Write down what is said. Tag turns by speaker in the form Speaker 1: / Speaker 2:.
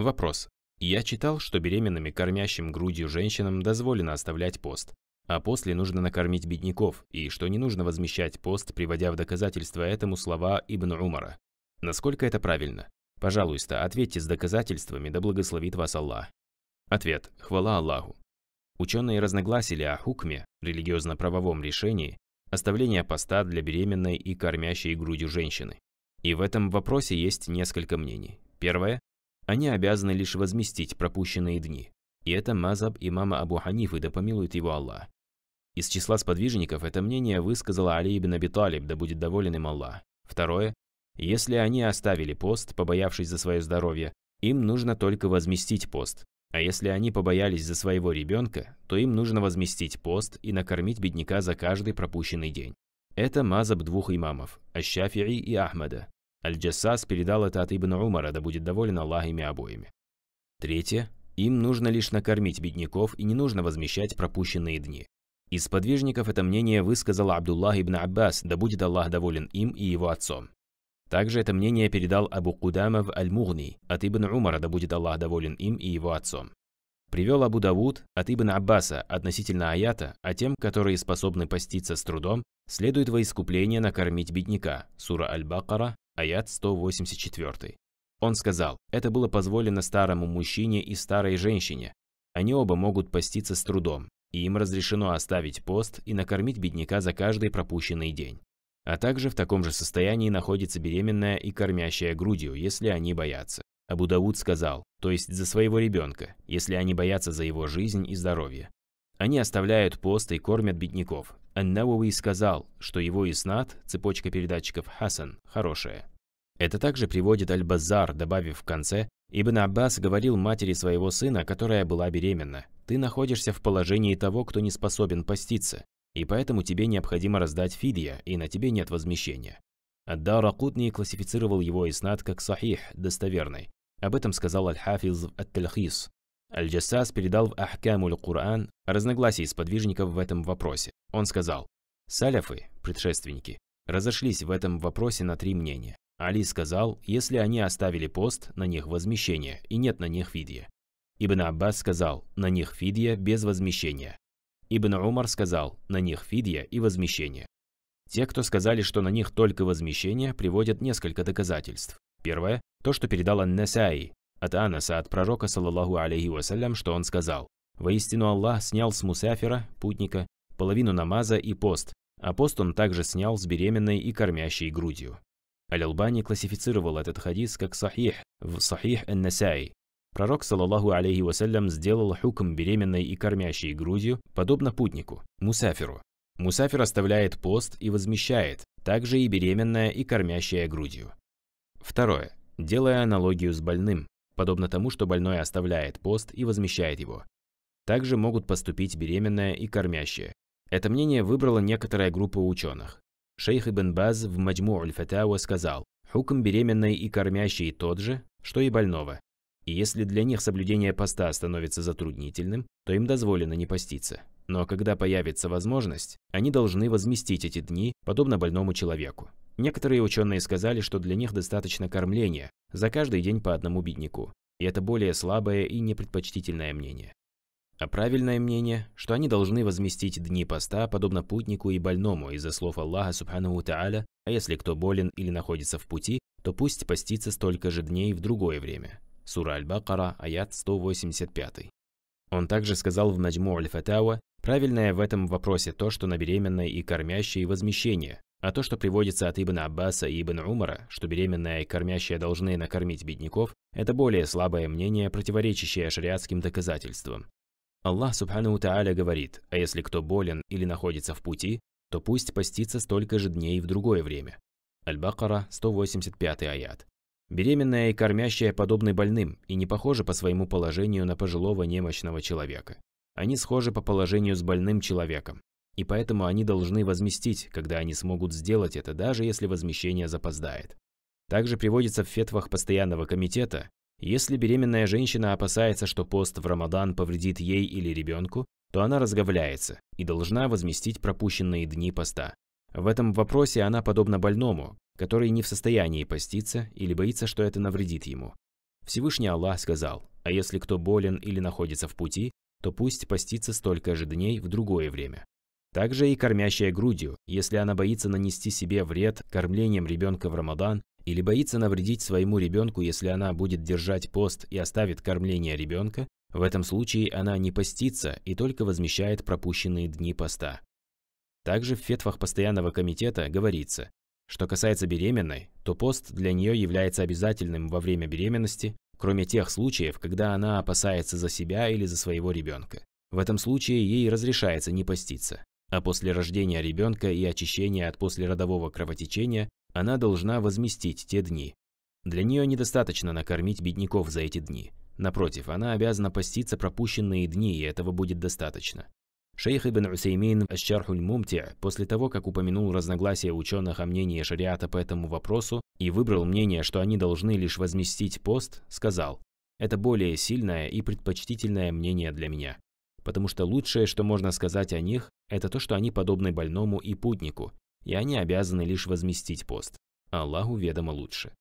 Speaker 1: Вопрос. Я читал, что беременными, кормящим грудью женщинам дозволено оставлять пост, а после нужно накормить бедняков, и что не нужно возмещать пост, приводя в доказательство этому слова Ибн Умара. Насколько это правильно? Пожалуйста, ответьте с доказательствами, да благословит вас Аллах. Ответ. Хвала Аллаху. Ученые разногласили о хукме, религиозно-правовом решении, оставления поста для беременной и кормящей грудью женщины. И в этом вопросе есть несколько мнений. Первое. Они обязаны лишь возместить пропущенные дни. И это мазаб имама Абу Ханифы, да помилует его Аллах. Из числа сподвижников это мнение высказала Али ибн Аби Талиб, да будет доволен им Аллах. Второе. Если они оставили пост, побоявшись за свое здоровье, им нужно только возместить пост. А если они побоялись за своего ребенка, то им нужно возместить пост и накормить бедняка за каждый пропущенный день. Это мазаб двух имамов – Ащафии и Ахмада. Аль-Джассас передал это от Ибн Умара, да будет доволен Аллах ими обоими. Третье. Им нужно лишь накормить бедняков и не нужно возмещать пропущенные дни. Из подвижников это мнение высказал Абдуллах ибн Аббас, да будет Аллах доволен им и его отцом. Также это мнение передал Абу Кудама в Аль-Мугни от Ибн Умара, да будет Аллах доволен им и его отцом. Привел Абу Давуд от Ибн Аббаса относительно аята, а тем, которые способны поститься с трудом, следует во искупление накормить бедняка, сура Аль-Бакара, аят 184. Он сказал, это было позволено старому мужчине и старой женщине. Они оба могут поститься с трудом, и им разрешено оставить пост и накормить бедняка за каждый пропущенный день. А также в таком же состоянии находится беременная и кормящая грудью, если они боятся. Абу Дауд сказал, то есть за своего ребенка, если они боятся за его жизнь и здоровье. Они оставляют пост и кормят бедняков, Ан-Навуи сказал, что его иснат, цепочка передатчиков Хасан, хорошая. Это также приводит Аль-Базар, добавив в конце, Ибн Аббас говорил матери своего сына, которая была беременна, «Ты находишься в положении того, кто не способен поститься, и поэтому тебе необходимо раздать фидия, и на тебе нет возмещения». Аддара Кутни классифицировал его иснат как сахих, достоверный. Об этом сказал Аль-Хафиз Ат-Тальхис. Аль-Джассас передал в Ахкамуль Кур'ан разногласий сподвижников в этом вопросе. Он сказал, «Саляфы, предшественники, разошлись в этом вопросе на три мнения. Али сказал, если они оставили пост, на них возмещение, и нет на них фидья. Ибн Аббас сказал, на них фидья без возмещения. Ибн Умар сказал, на них фидья и возмещение. Те, кто сказали, что на них только возмещение, приводят несколько доказательств. Первое – то, что передал Ан-Насаи, от Анаса, от пророка, саллаллаху алейхи вассалям, что он сказал, «Воистину Аллах снял с мусафира, путника, половину намаза и пост, а пост он также снял с беременной и кормящей грудью». Аль-Албани классифицировал этот хадис как сахих в сахих эн-Насаи. Пророк, саллаллаху алейхи вассалям, сделал хукм беременной и кормящей грудью, подобно путнику, мусафиру. Мусафер оставляет пост и возмещает, также и беременная и кормящая грудью. Второе. Делая аналогию с больным, подобно тому, что больной оставляет пост и возмещает его. Также могут поступить беременная и кормящая. Это мнение выбрала некоторая группа ученых. Шейх Ибн Баз в Маджму Аль-Фатауа сказал, «Хукм беременной и кормящей тот же, что и больного. И если для них соблюдение поста становится затруднительным, то им дозволено не поститься. Но когда появится возможность, они должны возместить эти дни, подобно больному человеку. Некоторые ученые сказали, что для них достаточно кормления, за каждый день по одному беднику, и это более слабое и непредпочтительное мнение. А правильное мнение, что они должны возместить дни поста, подобно путнику и больному, из-за слов Аллаха Субхану Тааля, а если кто болен или находится в пути, то пусть постится столько же дней в другое время. Сура Аль-Бакара, аят 185. Он также сказал в Наджму Аль-Фатауа, правильное в этом вопросе то, что на беременной и кормящей возмещение, а то, что приводится от Ибн Аббаса и Ибн Умара, что беременная и кормящая должны накормить бедняков, это более слабое мнение, противоречащее шариатским доказательствам. Аллах Субхану Тааля говорит, а если кто болен или находится в пути, то пусть постится столько же дней в другое время. Аль-Бакара, 185 аят. Беременная и кормящая подобны больным и не похожи по своему положению на пожилого немощного человека. Они схожи по положению с больным человеком, и поэтому они должны возместить, когда они смогут сделать это, даже если возмещение запоздает. Также приводится в фетвах постоянного комитета, если беременная женщина опасается, что пост в Рамадан повредит ей или ребенку, то она разговляется и должна возместить пропущенные дни поста. В этом вопросе она подобна больному, который не в состоянии поститься или боится, что это навредит ему. Всевышний Аллах сказал, а если кто болен или находится в пути, то пусть постится столько же дней в другое время, также и кормящая грудью, если она боится нанести себе вред кормлением ребенка в Рамадан или боится навредить своему ребенку, если она будет держать пост и оставит кормление ребенка, в этом случае она не постится и только возмещает пропущенные дни поста. Также в фетвах постоянного комитета говорится, что касается беременной, то пост для нее является обязательным во время беременности, кроме тех случаев, когда она опасается за себя или за своего ребенка. В этом случае ей разрешается не поститься а после рождения ребенка и очищения от послеродового кровотечения она должна возместить те дни. Для нее недостаточно накормить бедняков за эти дни. Напротив, она обязана поститься пропущенные дни, и этого будет достаточно. Шейх Ибн Усеймейн Ащархуль Мумти, после того, как упомянул разногласия ученых о мнении шариата по этому вопросу и выбрал мнение, что они должны лишь возместить пост, сказал, «Это более сильное и предпочтительное мнение для меня потому что лучшее, что можно сказать о них, это то, что они подобны больному и путнику, и они обязаны лишь возместить пост. Аллаху ведомо лучше.